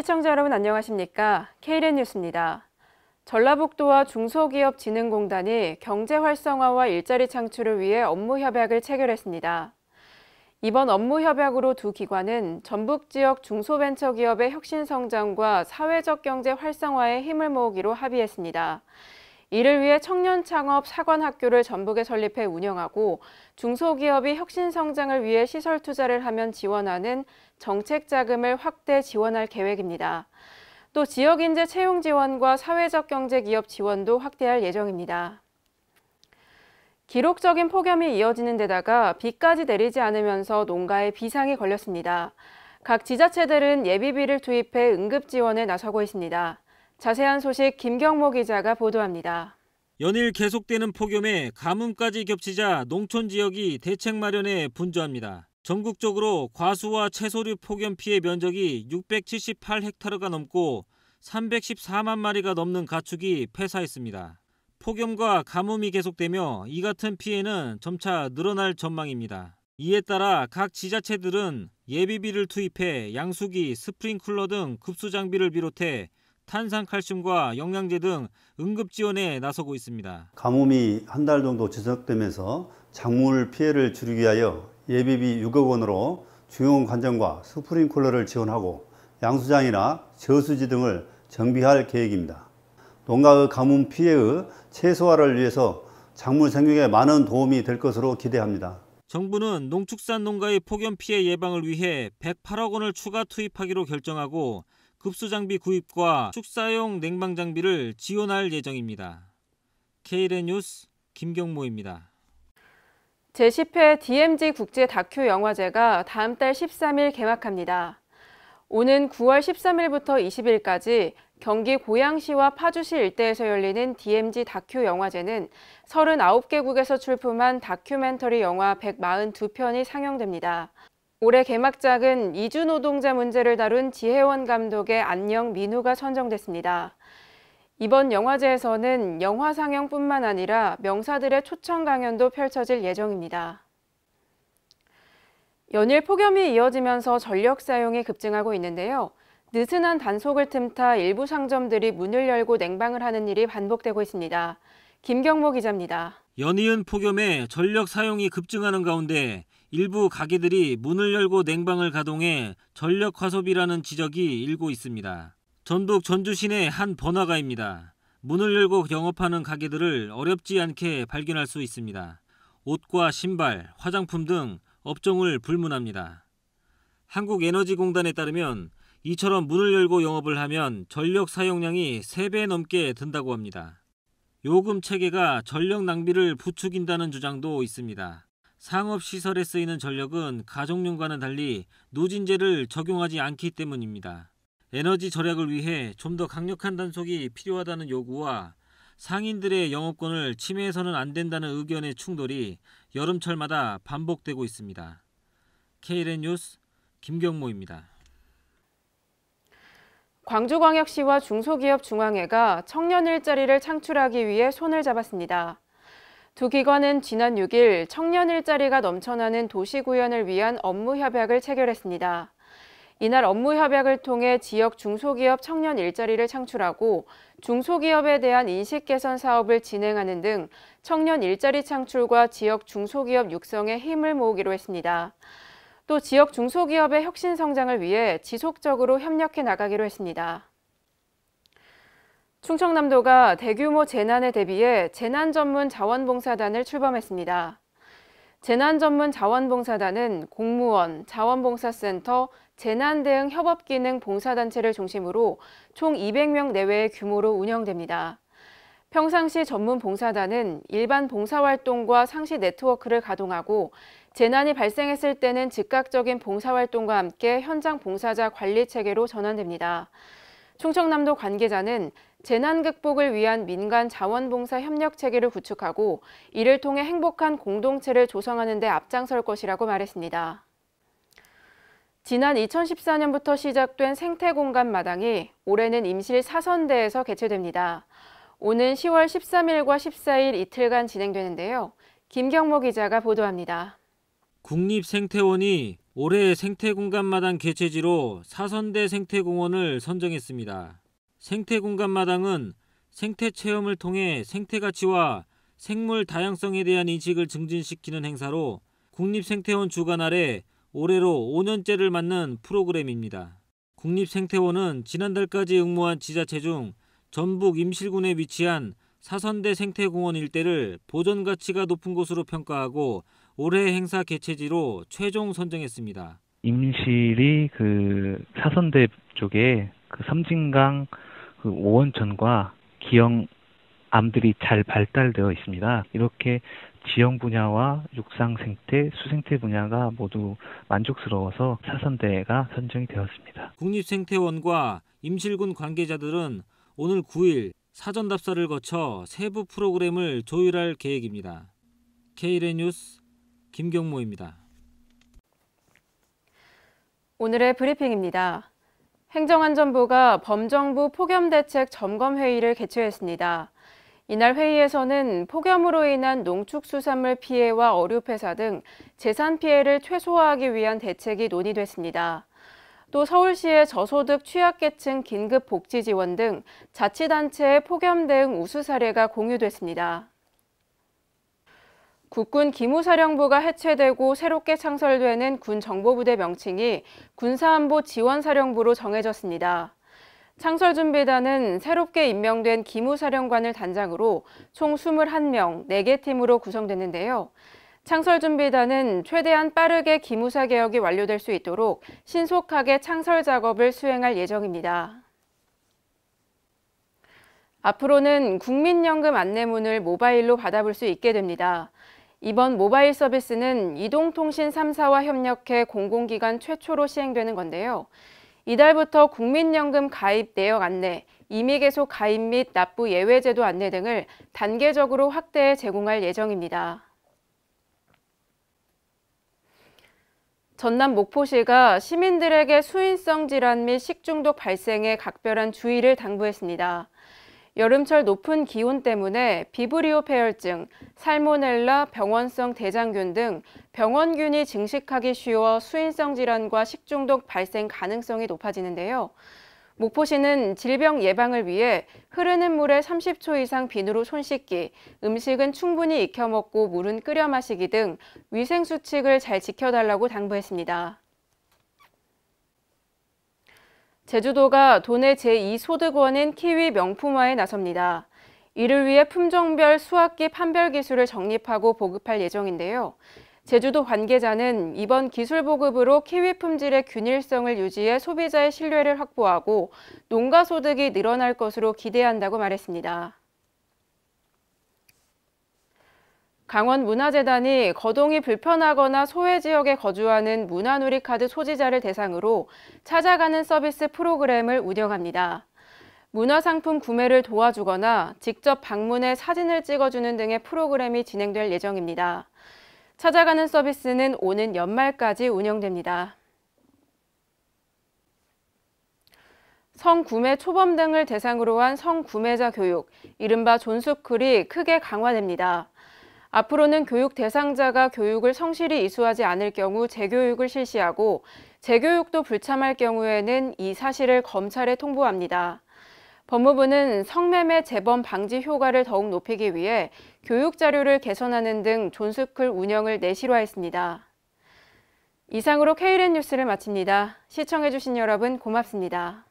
시청자 여러분 안녕하십니까? KLN 뉴스입니다. 전라북도와 중소기업진흥공단이 경제 활성화와 일자리 창출을 위해 업무 협약을 체결했습니다. 이번 업무 협약으로 두 기관은 전북 지역 중소벤처기업의 혁신 성장과 사회적 경제 활성화에 힘을 모으기로 합의했습니다. 이를 위해 청년 창업 사관학교를 전북에 설립해 운영하고 중소기업이 혁신 성장을 위해 시설 투자를 하면 지원하는 정책 자금을 확대 지원할 계획입니다. 또 지역 인재 채용 지원과 사회적 경제 기업 지원도 확대할 예정입니다. 기록적인 폭염이 이어지는 데다가 비까지 내리지 않으면서 농가에 비상이 걸렸습니다. 각 지자체들은 예비비를 투입해 응급 지원에 나서고 있습니다. 자세한 소식 김경모 기자가 보도합니다. 연일 계속되는 폭염에 가뭄까지 겹치자 농촌 지역이 대책 마련에 분주합니다. 전국적으로 과수와 채소류 폭염 피해 면적이 678헥타르가 넘고 314만 마리가 넘는 가축이 폐사했습니다. 폭염과 가뭄이 계속되며 이 같은 피해는 점차 늘어날 전망입니다. 이에 따라 각 지자체들은 예비비를 투입해 양수기, 스프링쿨러등 급수 장비를 비롯해 탄산칼슘과 영양제 등 응급 지원에 나서고 있습니다. 가뭄이 한 달 정도 지속되면서 작물 피해를 줄이기 위하여 예비비 6억 원으로 중형 관장과 스프링쿨러를 지원하고 양수장이나 저수지 등을 정비할 계획입니다. 농가의 가뭄 피해의 최소화를 위해서 작물 생육에 많은 도움이 될 것으로 기대합니다. 정부는 농축산 농가의 폭염 피해 예방을 위해 108억 원을 추가 투입하기로 결정하고 급수장비 구입과 축사용 냉방장비를 지원할 예정입니다. KLN 뉴스 김경모입니다. 제10회 DMZ 국제 다큐 영화제가 다음 달 13일 개막합니다. 오는 9월 13일부터 20일까지 경기 고양시와 파주시 일대에서 열리는 DMZ 다큐 영화제는 39개국에서 출품한 다큐멘터리 영화 142편이 상영됩니다. 올해 개막작은 이주 노동자 문제를 다룬 지혜원 감독의 안녕 민우가 선정됐습니다. 이번 영화제에서는 영화 상영뿐만 아니라 명사들의 초청 강연도 펼쳐질 예정입니다. 연일 폭염이 이어지면서 전력 사용이 급증하고 있는데요. 느슨한 단속을 틈타 일부 상점들이 문을 열고 냉방을 하는 일이 반복되고 있습니다. 김경모 기자입니다. 연이은 폭염에 전력 사용이 급증하는 가운데 일부 가게들이 문을 열고 냉방을 가동해 전력 화소비라는 지적이 일고 있습니다. 전북 전주시내 한 번화가입니다. 문을 열고 영업하는 가게들을 어렵지 않게 발견할 수 있습니다. 옷과 신발, 화장품 등 업종을 불문합니다. 한국에너지공단에 따르면 이처럼 문을 열고 영업을 하면 전력 사용량이 3배 넘게 든다고 합니다. 요금 체계가 전력 낭비를 부추긴다는 주장도 있습니다. 상업시설에 쓰이는 전력은 가정용과는 달리 노진제를 적용하지 않기 때문입니다. 에너지 절약을 위해 좀 더 강력한 단속이 필요하다는 요구와 상인들의 영업권을 침해해서는 안 된다는 의견의 충돌이 여름철마다 반복되고 있습니다. KLN 뉴스 김경모입니다. 광주광역시와 중소기업중앙회가 청년 일자리를 창출하기 위해 손을 잡았습니다. 두 기관은 지난 6일 청년 일자리가 넘쳐나는 도시 구현을 위한 업무 협약을 체결했습니다. 이날 업무 협약을 통해 지역 중소기업 청년 일자리를 창출하고 중소기업에 대한 인식 개선 사업을 진행하는 등 청년 일자리 창출과 지역 중소기업 육성에 힘을 모으기로 했습니다. 또 지역 중소기업의 혁신 성장을 위해 지속적으로 협력해 나가기로 했습니다. 충청남도가 대규모 재난에 대비해 재난 전문 자원봉사단을 출범했습니다. 재난 전문 자원봉사단은 공무원, 자원봉사센터, 재난대응 협업기능 봉사단체를 중심으로 총 200명 내외의 규모로 운영됩니다. 평상시 전문 봉사단은 일반 봉사활동과 상시 네트워크를 가동하고 재난이 발생했을 때는 즉각적인 봉사활동과 함께 현장 봉사자 관리 체계로 전환됩니다. 충청남도 관계자는 재난 극복을 위한 민간 자원봉사 협력 체계를 구축하고 이를 통해 행복한 공동체를 조성하는 데 앞장설 것이라고 말했습니다. 지난 2014년부터 시작된 생태공간 마당이 올해는 임실 사선대에서 개최됩니다. 오는 10월 13일과 14일 이틀간 진행되는데요. 김경모 기자가 보도합니다. 국립생태원이 올해 생태공간마당 개최지로 사선대 생태공원을 선정했습니다. 생태공간마당은 생태체험을 통해 생태가치와 생물 다양성에 대한 인식을 증진시키는 행사로 국립생태원 주관 아래 올해로 5년째를 맞는 프로그램입니다. 국립생태원은 지난달까지 응모한 지자체 중 전북 임실군에 위치한 사선대 생태공원 일대를 보존 가치가 높은 곳으로 평가하고 올해 행사 개최지로 최종 선정했습니다. 임실이 그 사선대 쪽에 그 섬진강 그 오원천과 기영 암들이 잘 발달되어 있습니다. 이렇게 지형 분야와 육상 생태, 수생태 분야가 모두 만족스러워서 사선대가 선정이 되었습니다. 국립생태원과 임실군 관계자들은 오늘 9일 사전 답사를 거쳐 세부 프로그램을 조율할 계획입니다. KLN 뉴스 김경모입니다. 오늘의 브리핑입니다. 행정안전부가 범정부 폭염대책 점검회의를 개최했습니다. 이날 회의에서는 폭염으로 인한 농축수산물 피해와 어류 폐사 등 재산 피해를 최소화하기 위한 대책이 논의됐습니다. 또 서울시의 저소득 취약계층 긴급 복지 지원 등 자치단체의 폭염 대응 우수 사례가 공유됐습니다. 국군 기무사령부가 해체되고 새롭게 창설되는 군 정보부대 명칭이 군사안보 지원사령부로 정해졌습니다. 창설준비단은 새롭게 임명된 기무사령관을 단장으로 총 21명, 4개 팀으로 구성됐는데요. 창설준비단은 최대한 빠르게 기무사 개혁이 완료될 수 있도록 신속하게 창설 작업을 수행할 예정입니다. 앞으로는 국민연금 안내문을 모바일로 받아볼 수 있게 됩니다. 이번 모바일 서비스는 이동통신 3사와 협력해 공공기관 최초로 시행되는 건데요. 이달부터 국민연금 가입 내역 안내, 임의계속 가입 및 납부 예외제도 안내 등을 단계적으로 확대해 제공할 예정입니다. 전남 목포시가 시민들에게 수인성 질환 및 식중독 발생에 각별한 주의를 당부했습니다. 여름철 높은 기온 때문에 비브리오 폐혈증, 살모넬라, 병원성 대장균 등 병원균이 증식하기 쉬워 수인성 질환과 식중독 발생 가능성이 높아지는데요. 목포시는 질병 예방을 위해 흐르는 물에 30초 이상 비누로 손 씻기, 음식은 충분히 익혀 먹고 물은 끓여 마시기 등 위생 수칙을 잘 지켜달라고 당부했습니다. 제주도가 도내 제2소득원인 키위 명품화에 나섭니다. 이를 위해 품종별 수확기 판별 기술을 정립하고 보급할 예정인데요. 제주도 관계자는 이번 기술 보급으로 키위 품질의 균일성을 유지해 소비자의 신뢰를 확보하고 농가 소득이 늘어날 것으로 기대한다고 말했습니다. 강원문화재단이 거동이 불편하거나 소외 지역에 거주하는 문화누리카드 소지자를 대상으로 찾아가는 서비스 프로그램을 운영합니다. 문화상품 구매를 도와주거나 직접 방문해 사진을 찍어주는 등의 프로그램이 진행될 예정입니다. 찾아가는 서비스는 오는 연말까지 운영됩니다. 성구매 초범 등을 대상으로 한 성구매자 교육, 이른바 존수클이 크게 강화됩니다. 앞으로는 교육 대상자가 교육을 성실히 이수하지 않을 경우 재교육을 실시하고 재교육도 불참할 경우에는 이 사실을 검찰에 통보합니다. 법무부는 성매매 재범 방지 효과를 더욱 높이기 위해 교육 자료를 개선하는 등 존스쿨 운영을 내실화했습니다. 이상으로 KLN 뉴스를 마칩니다. 시청해주신 여러분 고맙습니다.